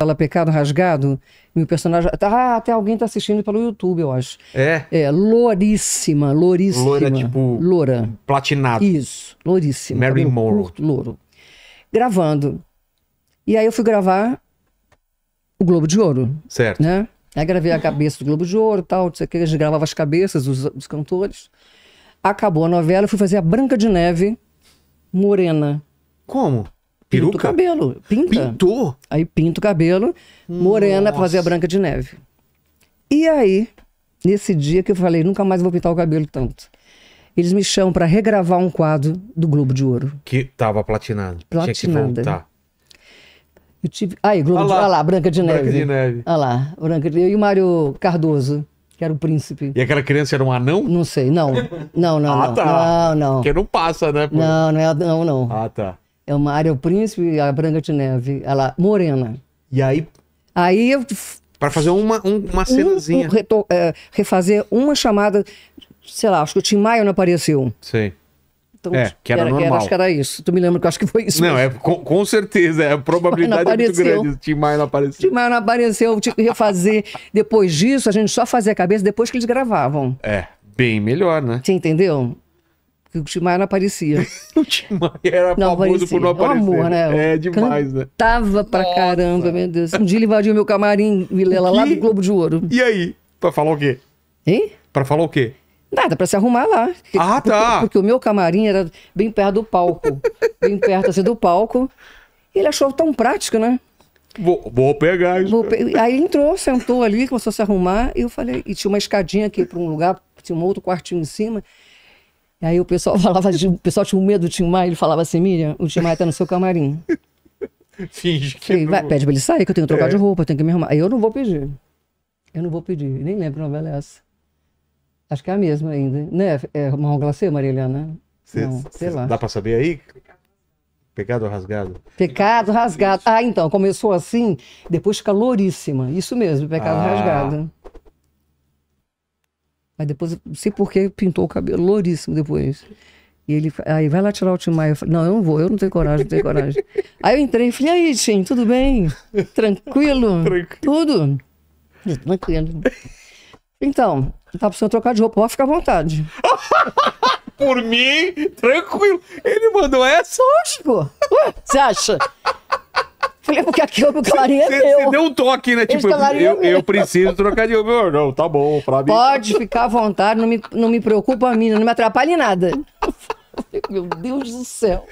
Ela Pecado Rasgado, meu personagem. Tá, ah, até alguém tá assistindo pelo YouTube, eu acho. É? É, louríssima, louríssima. Loura, tipo. Loura. Platinado. Isso, louríssima. Mary Moore, Curto, louro. Gravando. E aí eu fui gravar o Globo de Ouro. Certo. Né? Aí gravei a cabeça do Globo de Ouro tal, não sei o que, a gente gravava as cabeças dos, cantores. Acabou a novela, eu fui fazer a Branca de Neve morena. Como? Pinto Peruca? o cabelo. Pinta. Pintou? Aí pinta o cabelo, morena Nossa. pra fazer a branca de neve. E aí, nesse dia que eu falei, nunca mais vou pintar o cabelo tanto. Eles me chamam para regravar um quadro do Globo de Ouro. Que tava platinado. Platinada. Tinha que voltar. Eu tive. Aí, Globo de Ouro. Olha lá, Branca de Neve. Branca de Neve. Olha lá, Branca de Eu e o Mário Cardoso, que era o príncipe. E aquela criança era um anão? Não sei, não. Não, não. ah, não. tá. Não, não. Porque não passa, né? Por... Não, não é anão, não. Ah, tá. É uma área o príncipe e a Branca de Neve. Ela, morena. E aí? Aí eu. Para fazer uma, um, uma cenazinha. Um, um, retor, é, refazer uma chamada. Sei lá, acho que o Tim Maia não apareceu. Sei. Então, é, que era, era normal. Era, acho que era isso. Tu me lembra que eu acho que foi isso. Não, é, com, com, certeza. É, a probabilidade é muito grande. Tim Maia não apareceu. Tim Maia não apareceu. Tive que refazer. depois disso, a gente só fazia a cabeça depois que eles gravavam. É, bem melhor, né? Você entendeu? que o Tim Maia não aparecia. o Tim Maia era não famoso aparecia. por não aparecer. amor, né? É demais, né? Tava pra Nossa. caramba, meu Deus. Um dia ele invadiu meu camarim, Vilela, lá do Globo de Ouro. E aí? Pra falar o quê? Hein? Pra falar o quê? Nada, para se arrumar lá. Ah, porque, tá. Porque o meu camarim era bem perto do palco. bem perto, assim, do palco. Ele achou tão prático, né? Vou, vou pegar isso. Vou pe... Aí entrou, sentou ali, começou a se arrumar. E eu falei... E tinha uma escadinha aqui para um lugar, tinha um outro quartinho em cima. E aí o pessoal falava, o pessoal tinha um medo do Tim Maia, ele falava assim, Miriam, o Tim Maia tá no seu camarim. Finge que Falei, não... vai, Pede pra ele sair, que eu tenho que trocar é. de roupa, eu tenho que me arrumar. Aí eu não vou pedir. Eu não vou pedir, nem lembro que novela é essa. Acho que é a mesma ainda, né? É, é Marrom Glacê, Marilena? Cê, não, cê, sei lá. Dá pra saber aí? Pecado rasgado? Pecado rasgado. Ah, então, começou assim, depois fica louríssima. Isso mesmo, pecado ah. rasgado. Mas depois, não sei porquê, pintou o cabelo louríssimo depois. E ele, aí vai lá tirar o Tim Maia. Eu falei, não, eu não vou, eu não tenho coragem, não tenho coragem. aí eu entrei e falei, aí, Tim, tudo bem? Tranquilo? Tranquilo. Tudo? Tranquilo. Então, tá precisando trocar de roupa, pode ficar à vontade. Por mim, tranquilo. Ele mandou essa? Lógico. Ué, você acha? Falei, porque aqui o colarinho é meu. Você deu um toque, né? Tipo, eu, eu, preciso trocar de. Meu, não, tá bom, pra mim. Pode tá- ficar à vontade, não me, não me preocupa, mina, não me atrapalhe nada. Meu Deus do céu.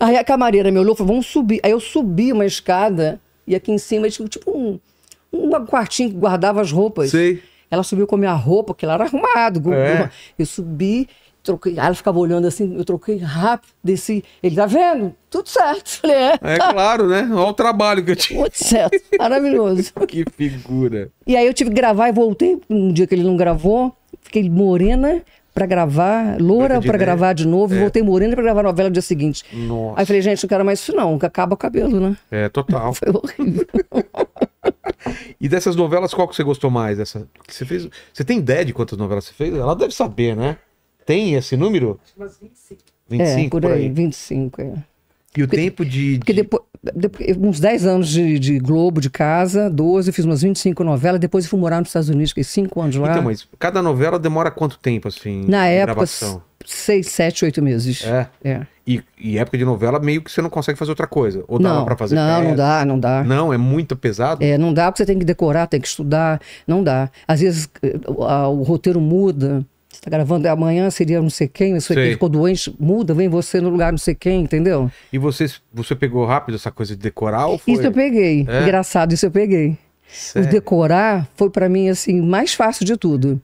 Aí a camareira me olhou falou: vamos subir. Aí eu subi uma escada e aqui em cima tinha tipo um, um quartinho que guardava as roupas. Sei. Ela subiu com a minha roupa, que ela era arrumado. É. Eu subi troquei. ela ficava olhando assim, eu troquei rápido, desci. Ele, tá vendo? Tudo certo. Falei, é. É claro, né? Olha o trabalho que eu tinha. Tudo certo. Maravilhoso. que figura. E aí eu tive que gravar e voltei um dia que ele não gravou. Fiquei morena para gravar, loura para gravar de novo. É. Voltei morena para gravar a novela no dia seguinte. Nossa. Aí falei, gente, não quero mais isso não, que acaba o cabelo, né? É, total. Foi horrível. E dessas novelas, qual que você gostou mais? Essa, você, fez, você tem ideia de quantas novelas você fez? Ela deve saber, né? Tem esse número? Umas 25. 25 é, por, por aí, aí. 25, é. E o porque, tempo de. de... Porque depois, depois, uns 10 anos de, de, Globo, de casa, 12, fiz umas 25 novelas, depois fui morar nos Estados Unidos, fiquei 5 anos lá. Então, mas cada novela demora quanto tempo, assim? Na época, gravação? 6, 7, 8 meses. É. é. E, e, época de novela, meio que você não consegue fazer outra coisa. Ou dá pra fazer. Não, não dá, não dá. Não, é muito pesado. É, não dá, porque você tem que decorar, tem que estudar. Não dá. Às vezes a, eh, a, o roteiro muda. Você está gravando é amanhã, seria não sei quem, não sei, sei. quem ficou doente, muda, vem você no lugar não sei quem, entendeu? E você, você pegou rápido essa coisa de decorar ou foi? Isso eu peguei. É? Engraçado, isso eu peguei. Sério? O decorar foi para mim, assim, mais fácil de tudo.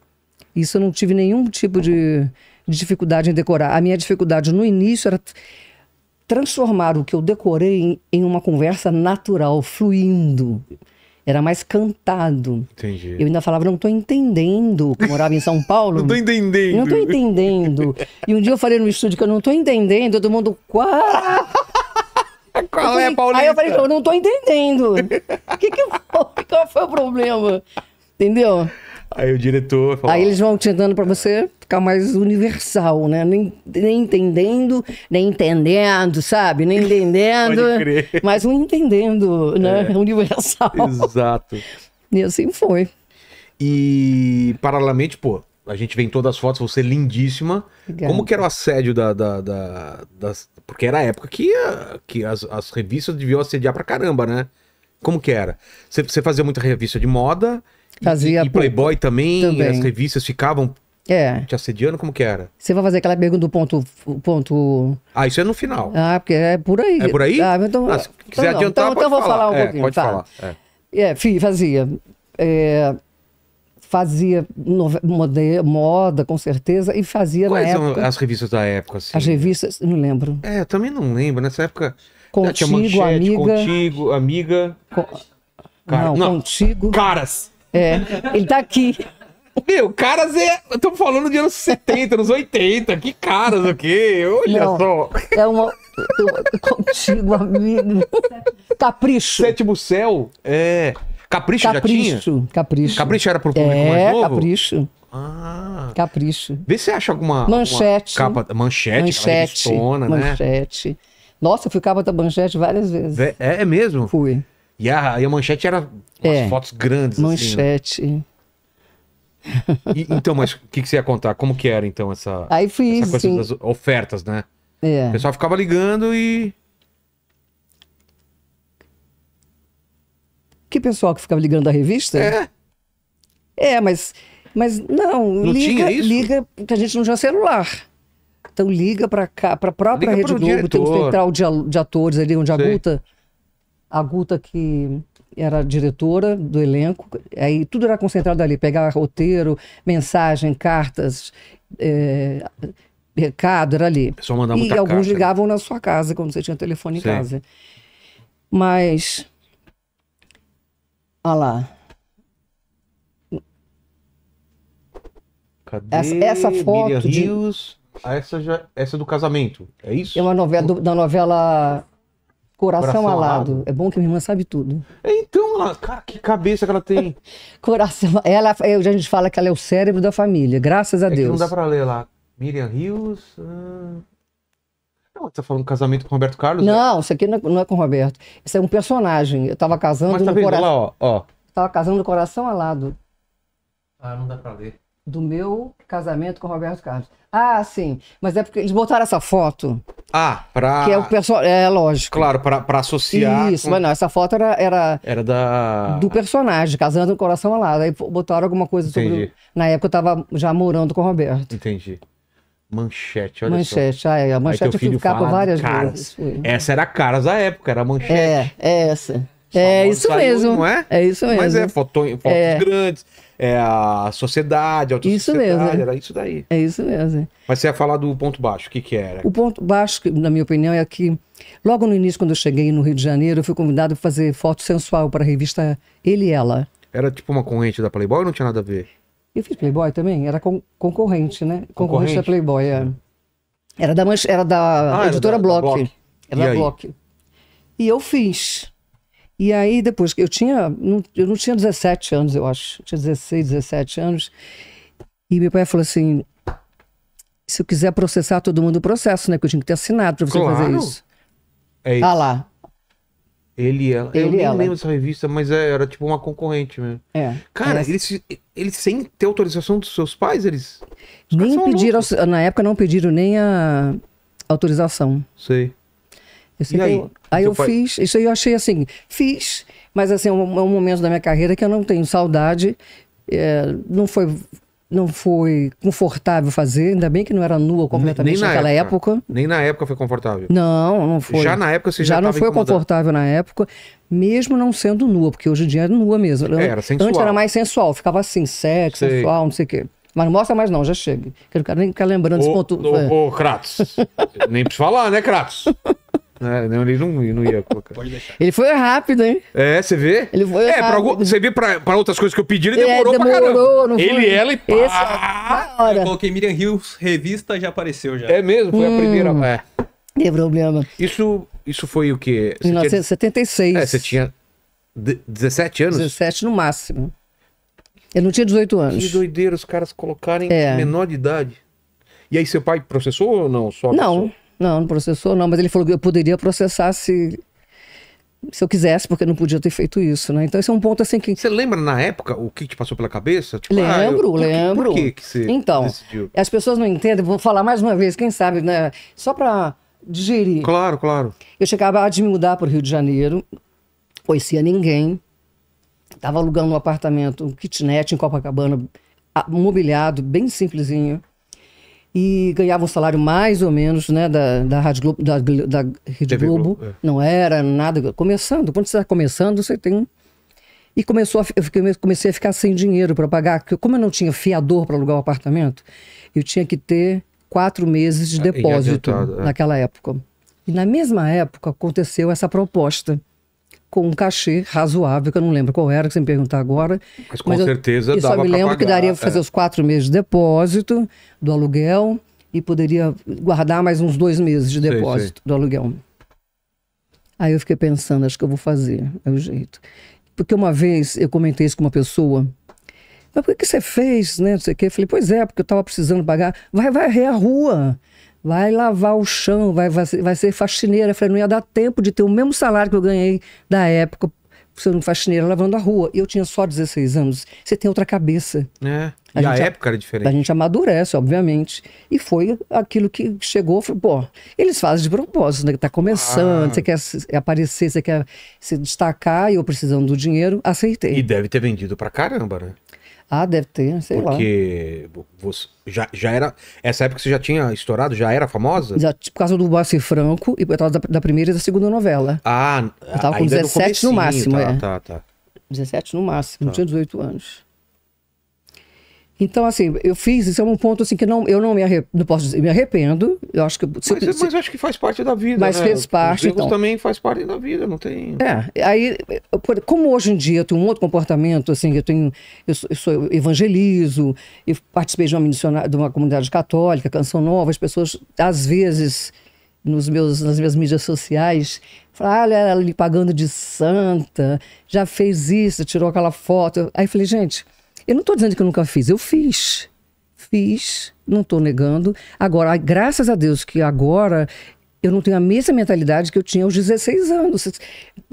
Isso eu não tive nenhum tipo de, de dificuldade em decorar. A minha dificuldade no início era transformar o que eu decorei em, em uma conversa natural, fluindo. Era mais cantado. Entendi. Eu ainda falava, não tô entendendo. Eu morava em São Paulo. não tô entendendo. Não tô entendendo. E um dia eu falei no estúdio que eu não tô entendendo. Todo mundo, qual? qual é, Paulinho? Aí eu falei, eu não tô entendendo. O que, que, foi? Qual foi o problema? Entendeu? Aí o diretor Aí eles vão te dando pra você ficar mais universal, né? Nem, nem entendendo, nem entendendo, sabe? Nem entendendo. mas um entendendo, né? É. Universal. Exato. E assim foi. E paralelamente, pô, a gente vê em todas as fotos você lindíssima. Obrigada. Como que era o assédio da, da, da das... Porque era a época que, ah, que as, as revistas deviam assediar pra caramba, né? Como que era? Você fazia muita revista de moda, Fazia. E, e Playboy também, também, as revistas ficavam é. Te assediando, como que era? Você vai fazer aquela pergunta do ponto, ponto... Ah, isso é no final. Ah, porque é por aí. É por aí? Ah, então, ah, se então quiser então, adiantar, então, então pode então vou falar um é, pouquinho. Pode tá. falar. É, é fazia. É, fazia moda, moda, com certeza, e fazia Quais na época... as revistas da época, assim? As revistas, não lembro. É, eu também não lembro. Nessa época... Contigo, manchete, Amiga... Contigo, Amiga... Com... Cara, não, não, Contigo... Caras! É, ele tá aqui. Meu, caras é. tô falando de anos 70, anos 80. Que caras aqui. Olha Não, só. É uma. É Contigo, amigo. Capricho. Sétimo céu? É. Capricho, capricho já tinha? Capricho. Capricho Capricho era pro público é, mais novo? Capricho. Ah. Capricho. Vê se você acha alguma. Manchete. Alguma capa, manchete. Manchete. Listona, né? manchete. Né? Nossa, eu fui capa da manchete várias vezes. É, é mesmo? Fui. E a, e a manchete era umas é, fotos grandes. Manchete. Assim, né? e, então, mas o que, que, você ia contar? Como que era, então, essa, Aí fui, essa coisa sim. das ofertas, né? É. O pessoal ficava ligando e... Que pessoal que ficava ligando da revista? É. É, mas, mas não, não liga, liga, porque a gente não tinha celular. Então liga para cá, para a própria liga Rede Globo, diretor. tem um central de, de atores ali onde a Guta a Guta que era diretora do elenco, aí tudo era concentrado ali, pegava roteiro, mensagem, cartas, é, recado, era ali. Só mandar E alguns caixa, né? ligavam na sua casa, quando você tinha telefone em Sim. casa. Mas, olha lá, Cadê essa, essa foto Miriam de... Rios, ah, essa, já, essa é do casamento, é isso? É uma novela, do, da novela Coração, Coração alado. alado. É bom que minha irmã sabe tudo. Então, ela, cara, que cabeça que ela tem. Coração. Ela, eu, a gente fala que ela é o cérebro da família, graças a é Deus. não dá pra ler lá. Miriam Rios. Ah. Você Não, tá falando casamento com Roberto Carlos? Né? Não, né? isso aqui não é, não é com o Roberto. Isso é um personagem. Eu tava casando Mas tá no coração. Lá, ó, ó. tava casando do coração alado. Ah, não dá pra ler do meu casamento com Roberto Carlos. Ah, sim. Mas é porque eles botaram essa foto. Ah, pra. Que é o pessoal. É lógico. Claro, pra, pra associar. Isso, com... mas não, essa foto era. Era, era da. Do personagem, casando com coração alado. Aí botaram alguma coisa Entendi. sobre. Na época eu tava já morando com o Roberto. Entendi. Manchete, olha manchete, só. Ah, é. A manchete eu fui com várias caras. vezes. Essa era caras da época, era manchete. É, é essa. é isso saiu, mesmo. Não é? É isso mesmo. Mas é, foto, fotos é. grandes é a sociedade, a autossociedade, isso mesmo, né? era isso daí. É isso mesmo. É. Mas você ia falar do ponto baixo, o que, que era? O ponto baixo, na minha opinião, é que logo no início, quando eu cheguei no Rio de Janeiro, eu fui convidado para fazer foto sensual para a revista Ele e Ela. Era tipo uma corrente da Playboy ou não tinha nada a ver? Eu fiz Playboy também, era con concorrente, né? Concorrente, concorrente da Playboy, é. Era da, era da ah, editora era da, Block. Da Block. Era e da aí? Block. E eu fiz. E aí depois, eu tinha, eu não tinha 17 anos, eu acho, eu tinha 16, 17 anos. E meu pai falou assim: se eu quiser processar todo mundo, processo, né? que eu tinha que ter assinado para você claro. fazer isso. É ah isso. Ah lá. Ele e ela. Ele, eu nem ela. lembro dessa revista, mas é, era tipo uma concorrente mesmo. É. Cara, era... eles, eles sem ter autorização dos seus pais, eles. Os nem pediram. Na época não pediram nem a autorização. Sei e aí? Eu, aí eu pai... fiz, isso aí eu achei assim, fiz, mas assim, é um, é um momento da minha carreira que eu não tenho saudade, é, não foi não foi confortável fazer, ainda bem que não era nua completamente na naquela época. época. Nem na época foi confortável. Não, não foi. Já na época você já Já não foi confortável na época, mesmo não sendo nua, porque hoje em dia é nua mesmo. era sensual. Antes era mais sensual, ficava assim, sexo, Sei. sensual, não sei o quê. Mas não mostra mais não, já chega. eu quero nem ficar lembrando desse ponto. Ô, é. Kratos. nem preciso falar, né, Kratos? É, não, ele não, não ia colocar. Pode deixar. Ele foi rápido, hein? É, você vê? Ele foi é, rápido. Pra, você vê pra, pra outras coisas que eu pedi, ele demorou, é, demorou pra caramba. Não ele, ela e pá. Esse, é hora. Eu coloquei Miriam Hills, revista, já apareceu já. É mesmo? Foi hum, a primeira. É. Tem problema. Isso, isso foi o quê? Você 1976. Tinha... É, você tinha 17 anos? 17 no máximo. Eu não tinha 18 anos. Que doideira os caras colocarem é. menor de idade. E aí seu pai processou ou não? Só não. Não, não processou, não, mas ele falou que eu poderia processar se, se eu quisesse, porque eu não podia ter feito isso, né? Então esse é um ponto assim que. Você lembra na época o que te passou pela cabeça? Tipo, ah, lembro, ah, eu, por lembro. Que, por que, que você então, decidiu? As pessoas não entendem, vou falar mais uma vez, quem sabe, né? Só para digerir. Claro, claro. Eu chegava de me mudar para o Rio de Janeiro, conhecia ninguém, estava alugando um apartamento, um kitnet em Copacabana, mobiliado, bem simplesinho e ganhava um salário mais ou menos né, da, da Rádio Globo, da, da Rede Globo. Globo é. Não era nada. Começando, quando você está começando, você tem. E começou a, eu comecei a ficar sem dinheiro para pagar. Porque como eu não tinha fiador para alugar o um apartamento, eu tinha que ter quatro meses de ah, depósito é. naquela época. E na mesma época aconteceu essa proposta com um cachê razoável, que eu não lembro qual era, que você me perguntar agora. Mas com mas certeza eu, dava Eu só me lembro pagar, que daria para é. fazer os quatro meses de depósito do aluguel e poderia guardar mais uns dois meses de depósito sei, sei. do aluguel. Aí eu fiquei pensando, acho que eu vou fazer, é o jeito. Porque uma vez eu comentei isso com uma pessoa, mas por que você fez, né, não sei o quê? Eu falei, pois é, porque eu estava precisando pagar. Vai varrer é a rua, vai lavar o chão, vai, vai, ser faxineira. Eu falei, não ia dar tempo de ter o mesmo salário que eu ganhei da época sendo faxineira lavando a rua. E eu tinha só 16 anos. Você tem outra cabeça. É. A e a época era diferente. A gente amadurece, obviamente. E foi aquilo que chegou. Foi, pô, eles fazem de propósito, né? Tá começando, ah. você quer aparecer, você quer se destacar e eu precisando do dinheiro, aceitei. E deve ter vendido pra caramba, né? Ah, deve ter, sei Porque lá. Porque já, já era. Essa época você já tinha estourado, já era famosa? Já, tipo, por causa do Barci Franco e por causa da, da, primeira e da segunda novela. Ah, eu tava com 17 é no máximo, tá, é. Tá, tá. 17 no máximo, tá. não tinha 18 anos. Então, assim, eu fiz, isso é um ponto assim que não, eu não me arrependo, não posso dizer, me arrependo. Eu acho que. Se, mas, se, acho que faz parte da vida. Mas né? fez parte. Os então. também faz parte da vida, não tem. É. Aí, como hoje em dia eu tenho um outro comportamento, assim, eu tenho. Eu, sou, eu sou evangelizo, eu participei de uma, de uma comunidade católica, Canção Nova, as pessoas, às vezes, nos meus, nas minhas mídias sociais, falam ah, ela ali pagando de santa, já fez isso, tirou aquela foto. Aí falei, gente. Eu não estou dizendo que eu nunca fiz, eu fiz. Fiz, não estou negando. Agora, graças a Deus que agora eu não tenho a mesma mentalidade que eu tinha aos 16 anos.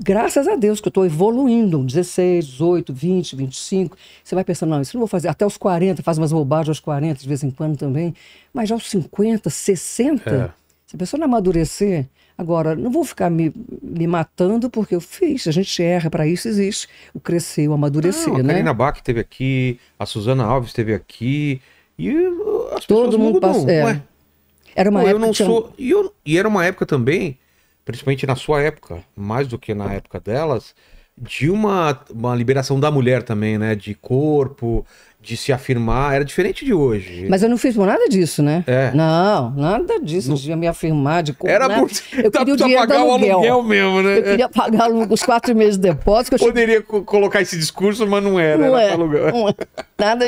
Graças a Deus que eu estou evoluindo, 16, 18, 20, 25. Você vai pensando, não, isso não vou fazer. Até os 40, faz umas bobagens aos 40, de vez em quando também. Mas aos 50, 60, é. Se a pessoa não amadurecer, agora, não vou ficar me, me matando porque eu fiz, a gente erra, para isso existe o crescer, o amadurecer, não, a né? A Karina Bach esteve aqui, a Suzana Alves esteve aqui, e uh, as Todo mundo passou. É. é. Era uma Pô, época. Eu não tinha... sou, e, eu, e era uma época também, principalmente na sua época, mais do que na época delas, de uma, uma liberação da mulher também, né? De corpo, de se afirmar. Era diferente de hoje. Mas eu não fiz nada disso, né? É. Não, nada disso não... de me afirmar, de corpo. Era por... Né? Eu tá queria o dinheiro pagar aluguel. o aluguel mesmo, né? Eu queria pagar os quatro meses de depósito. eu Poderia colocar esse discurso, mas não era. Não era, é, Não era. É. Nada